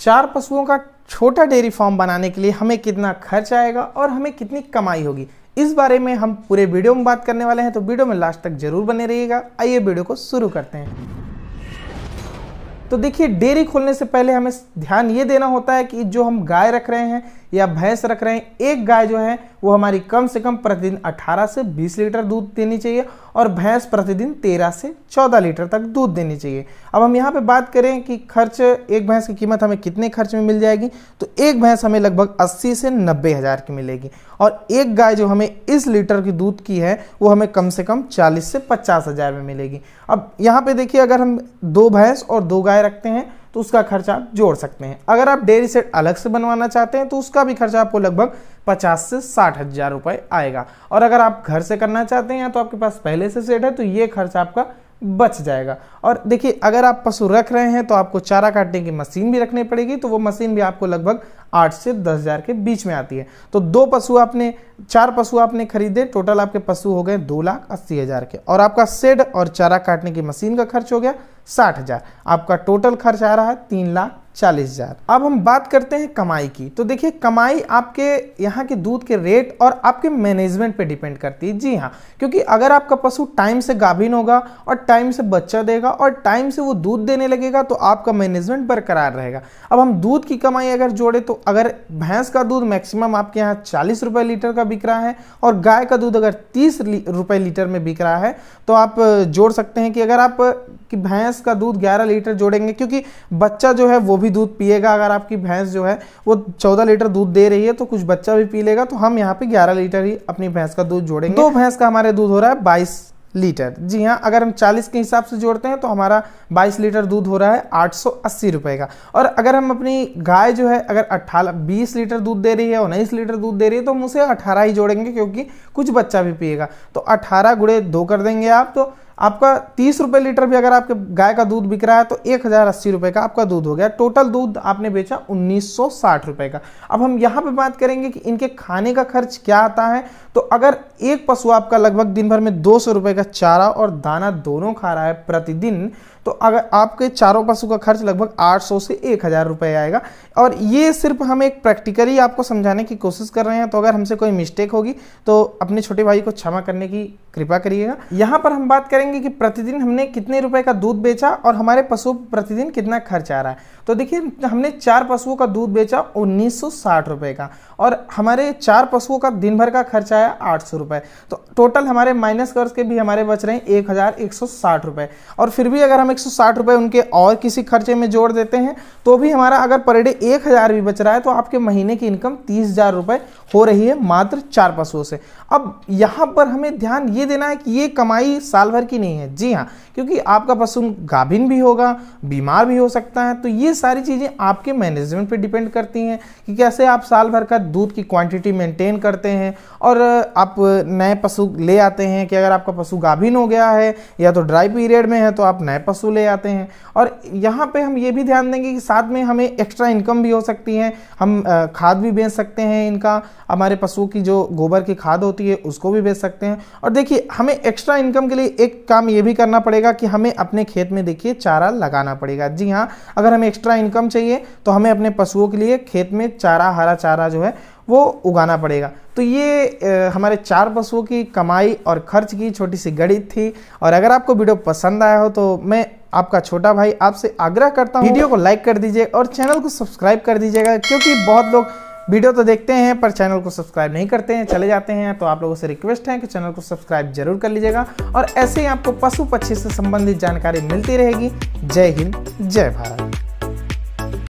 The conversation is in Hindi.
चार पशुओं का छोटा डेयरी फार्म बनाने के लिए हमें कितना खर्च आएगा और हमें कितनी कमाई होगी इस बारे में हम पूरे वीडियो में बात करने वाले हैं तो वीडियो में लास्ट तक जरूर बने रहिएगा आइए वीडियो को शुरू करते हैं तो देखिए डेयरी खोलने से पहले हमें ध्यान ये देना होता है कि जो हम गाय रख रहे हैं या भैंस रख रहे हैं एक गाय जो है वो हमारी कम से कम प्रतिदिन 18 से 20 लीटर दूध देनी चाहिए और भैंस प्रतिदिन 13 से 14 लीटर तक दूध देनी चाहिए अब हम यहाँ पे बात करें कि खर्च एक भैंस की कीमत हमें कितने खर्च में मिल जाएगी तो एक भैंस हमें लगभग अस्सी से नब्बे हज़ार की मिलेगी और एक गाय जो हमें इस लीटर की दूध की है वो हमें कम से कम चालीस से पचास हज़ार में मिलेगी अब यहाँ पर देखिए अगर हम दो भैंस और दो गाय रखते हैं तो उसका खर्चा आप जोड़ सकते हैं अगर आप डेयरी सेट अलग से बनवाना चाहते हैं तो उसका भी खर्चा आपको लगभग पचास से साठ हज़ार रुपए आएगा और अगर आप घर से करना चाहते हैं या तो आपके पास पहले से सेट है तो ये खर्चा आपका बच जाएगा और देखिए अगर आप पशु रख रहे हैं तो आपको चारा काटने की मशीन भी रखनी पड़ेगी तो वो मशीन भी आपको लगभग आठ से दस हज़ार के बीच में आती है तो दो पशु आपने चार पशु आपने खरीदे टोटल आपके पशु हो गए दो लाख अस्सी हज़ार के और आपका सेड और चारा काटने की मशीन का खर्च हो गया साठ हज़ार आपका टोटल खर्च आ रहा है तीन लाख चालीस हज़ार अब हम बात करते हैं कमाई की तो देखिए कमाई आपके यहाँ के दूध के रेट और आपके मैनेजमेंट पे डिपेंड करती है जी हाँ क्योंकि अगर आपका पशु टाइम से गाभिन होगा और टाइम से बच्चा देगा और टाइम से वो दूध देने लगेगा तो आपका मैनेजमेंट बरकरार रहेगा अब हम दूध की कमाई अगर जोड़े तो अगर भैंस का दूध मैक्सिमम आपके यहाँ चालीस रुपये लीटर का बिक रहा है और गाय का दूध अगर तीस रुपये लीटर में बिक रहा है तो आप जोड़ सकते हैं कि अगर आप कि भैंस का दूध ग्यारह लीटर जोड़ेंगे क्योंकि बच्चा जो है वो भी भी दूध पिएगा अगर आपकी भैंस जो है वो चौदह लीटर दूध दे रही है तो कुछ बच्चा भी पी लेगा तो हम यहाँ पे ग्यारह लीटर ही अपनी भैंस का दूध जोड़ेंगे दो भैंस का हमारे दूध हो रहा है बाईस लीटर जी हाँ अगर हम 40 के हिसाब से जोड़ते हैं तो हमारा 22 लीटर दूध हो रहा है आठ रुपए का और अगर हम अपनी गाय जो है अगर अट्ठारह बीस लीटर दूध दे रही है उन्नीस लीटर दूध दे रही है तो हम उसे 18 ही जोड़ेंगे क्योंकि कुछ बच्चा भी पिएगा तो 18 गुड़े दो कर देंगे आप तो आपका तीस रुपये लीटर भी अगर आपके गाय का दूध बिक रहा है तो एक हज़ार अस्सी रुपये का आपका दूध हो गया टोटल दूध आपने बेचा उन्नीस सौ साठ रुपये का अब हम यहाँ पे बात करेंगे कि इनके खाने का खर्च क्या आता है तो अगर एक पशु आपका लगभग दिन भर में दो सौ रुपये का चारा और दाना दोनों खा रहा है प्रतिदिन तो अगर आपके चारों पशु का खर्च लगभग 800 से एक हज़ार रुपये आएगा और ये सिर्फ हम एक प्रैक्टिकली आपको समझाने की कोशिश कर रहे हैं तो अगर हमसे कोई मिस्टेक होगी तो अपने छोटे भाई को क्षमा करने की कृपा करिएगा यहाँ पर हम बात करेंगे कि प्रतिदिन हमने कितने रुपए का दूध बेचा और हमारे पशु प्रतिदिन कितना खर्च आ रहा है तो देखिए हमने चार पशुओं का दूध बेचा उन्नीस रुपए का और हमारे चार पशुओं का दिन भर का खर्च आया आठ रुपए तो टोटल हमारे माइनस कर्ज के भी हमारे बच रहे हैं एक रुपए और फिर भी अगर हमें एक रुपए उनके और किसी खर्चे में जोड़ देते हैं तो भी हमारा अगर पर डे एक हज़ार भी बच रहा है तो आपके महीने की इनकम तीस हज़ार रुपये हो रही है मात्र चार पशुओं से अब यहाँ पर हमें ध्यान ये देना है कि ये कमाई साल भर की नहीं है जी हाँ क्योंकि आपका पशु गाभिन भी होगा बीमार भी हो सकता है तो ये सारी चीज़ें आपके मैनेजमेंट पर डिपेंड करती हैं कि कैसे आप साल भर का दूध की क्वांटिटी मेंटेन करते हैं और आप नए पशु ले आते हैं कि अगर आपका पशु गाभिन हो गया है या तो ड्राई पीरियड में है तो आप नए पशु वसूले ले आते हैं और यहाँ पे हम ये भी ध्यान देंगे कि साथ में हमें एक्स्ट्रा इनकम भी हो सकती है हम खाद भी बेच सकते हैं इनका हमारे पशु की जो गोबर की खाद होती है उसको भी बेच सकते हैं और देखिए हमें एक्स्ट्रा इनकम के लिए एक काम ये भी करना पड़ेगा कि हमें अपने खेत में देखिए चारा लगाना पड़ेगा जी हाँ अगर हमें एक्स्ट्रा इनकम चाहिए तो हमें अपने पशुओं के लिए खेत में चारा हरा चारा जो है वो उगाना पड़ेगा तो ये हमारे चार पशुओं की कमाई और खर्च की छोटी सी गणित थी और अगर आपको वीडियो पसंद आया हो तो मैं आपका छोटा भाई आपसे आग्रह करता हूँ वीडियो को लाइक कर दीजिए और चैनल को सब्सक्राइब कर दीजिएगा क्योंकि बहुत लोग वीडियो तो देखते हैं पर चैनल को सब्सक्राइब नहीं करते हैं चले जाते हैं तो आप लोगों से रिक्वेस्ट है कि चैनल को सब्सक्राइब जरूर कर लीजिएगा और ऐसे ही आपको पशु पक्षी से संबंधित जानकारी मिलती रहेगी जय हिंद जय भारत